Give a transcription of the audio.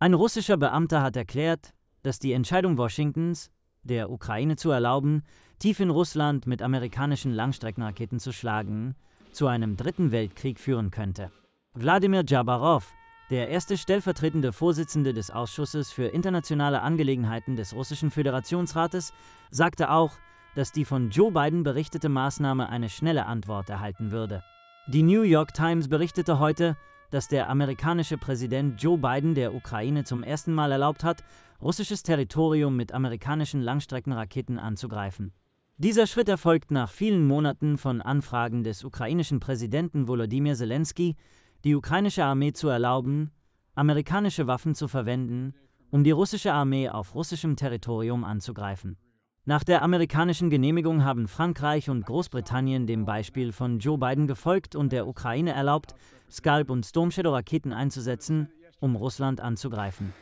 Ein russischer Beamter hat erklärt, dass die Entscheidung Washingtons, der Ukraine zu erlauben, tief in Russland mit amerikanischen Langstreckenraketen zu schlagen, zu einem dritten Weltkrieg führen könnte. Wladimir Djabarow, der erste stellvertretende Vorsitzende des Ausschusses für internationale Angelegenheiten des Russischen Föderationsrates, sagte auch, dass die von Joe Biden berichtete Maßnahme eine schnelle Antwort erhalten würde. Die New York Times berichtete heute, dass der amerikanische Präsident Joe Biden der Ukraine zum ersten Mal erlaubt hat, russisches Territorium mit amerikanischen Langstreckenraketen anzugreifen. Dieser Schritt erfolgt nach vielen Monaten von Anfragen des ukrainischen Präsidenten Volodymyr Zelensky, die ukrainische Armee zu erlauben, amerikanische Waffen zu verwenden, um die russische Armee auf russischem Territorium anzugreifen. Nach der amerikanischen Genehmigung haben Frankreich und Großbritannien dem Beispiel von Joe Biden gefolgt und der Ukraine erlaubt, Scalp- und Storm Shadow-Raketen einzusetzen, um Russland anzugreifen.